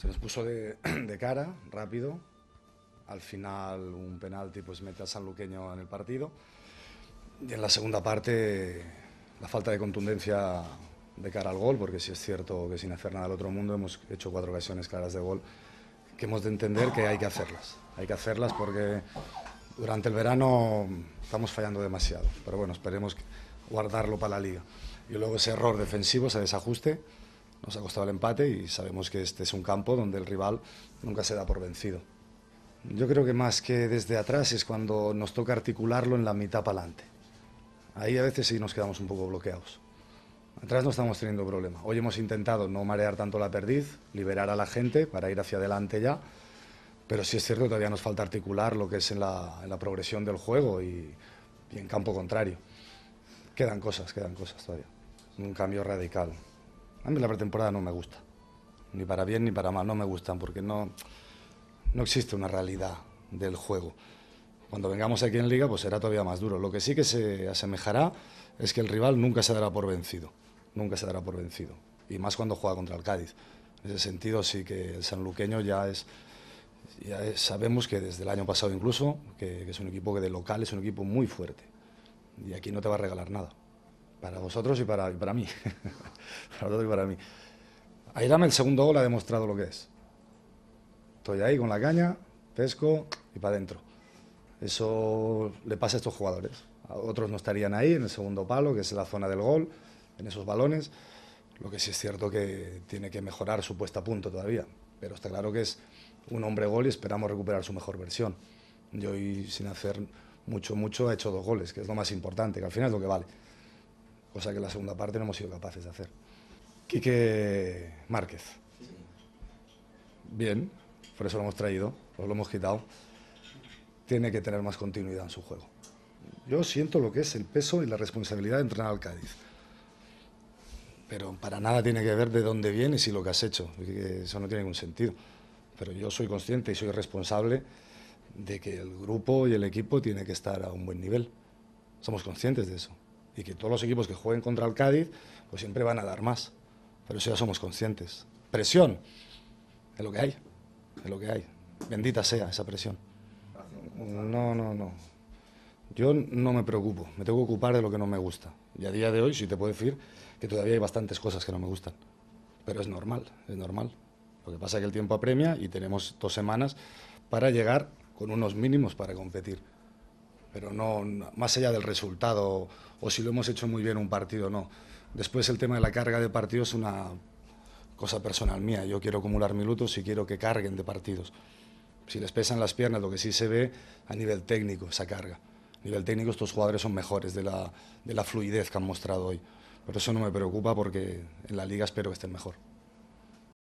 Se nos puso de, cara rápido. Al final un penalti pues mete san luqueño en el partido. Y en la segunda parte la falta de contundencia de cara al gol, porque si es cierto que sin hacer nada al otro mundo hemos hecho cuatro ocasiones claras de gol que hemos de entender que hay que hacerlas. Hay que hacerlas porque durante el verano estamos fallando demasiado. Pero bueno, esperemos guardarlo para la liga. Y luego ese error defensivo, ese desajuste, nos ha costado el empate y sabemos que este es un campo donde el rival nunca se da por vencido. Yo creo que más que desde atrás es cuando nos toca articularlo en la mitad para adelante. Ahí a veces sí nos quedamos un poco bloqueados. Atrás no estamos teniendo problema. Hoy hemos intentado no marear tanto la perdiz, liberar a la gente para ir hacia adelante ya. Pero sí es cierto que todavía nos falta articular lo que es en la, progresión del juego y en campo contrario. Quedan cosas, quedan cosas todavía. Un cambio radical. A mí la pretemporada no me gusta, ni para bien ni para mal, no me gustan porque no, no existe una realidad del juego. Cuando vengamos aquí en Liga, pues será todavía más duro. Lo que sí que se asemejará es que el rival nunca se dará por vencido, nunca se dará por vencido, y más cuando juega contra el Cádiz. En ese sentido, sí que el sanluqueño ya es, ya sabemos que desde el año pasado incluso, que es un equipo que de local es un equipo muy fuerte, y aquí no te va a regalar nada. Para vosotros y para, para mí. para vosotros y para mí. Airam el segundo gol ha demostrado lo que es. Estoy ahí con la caña, pesco y para adentro. Eso le pasa a estos jugadores. A otros no estarían ahí en el segundo palo, que es la zona del gol, en esos balones. Lo que sí es cierto que tiene que mejorar su puesta a punto todavía. Pero está claro que es un hombre gol y esperamos recuperar su mejor versión. Yo hoy, sin hacer mucho, mucho, he hecho dos goles, que es lo más importante, que al final es lo que vale cosa que en la segunda parte no hemos sido capaces de hacer. Quique Márquez. Bien, por eso lo hemos traído, os lo hemos quitado. Tiene que tener más continuidad en su juego. Yo siento lo que es el peso y la responsabilidad de entrenar al Cádiz. Pero para nada tiene que ver de dónde viene y si lo que has hecho. Eso no tiene ningún sentido. Pero yo soy consciente y soy responsable de que el grupo y el equipo tiene que estar a un buen nivel. Somos conscientes de eso y que todos los equipos que jueguen contra el Cádiz pues siempre van a dar más. Pero eso ya somos conscientes. Presión, es lo que hay, es lo que hay. Bendita sea esa presión. No, no, no. Yo no me preocupo, me tengo que ocupar de lo que no me gusta. Y a día de hoy sí te puedo decir que todavía hay bastantes cosas que no me gustan. Pero es normal, es normal. Lo que pasa es que el tiempo apremia y tenemos dos semanas para llegar con unos mínimos para competir pero no más allá del resultado o si lo hemos hecho muy bien un partido o no. Después el tema de la carga de partidos es una cosa personal mía. Yo quiero acumular minutos y quiero que carguen de partidos. Si les pesan las piernas, lo que sí se ve a nivel técnico, esa carga. A nivel técnico estos jugadores son mejores de la, de la fluidez que han mostrado hoy. Pero eso no me preocupa porque en la liga espero que estén mejor.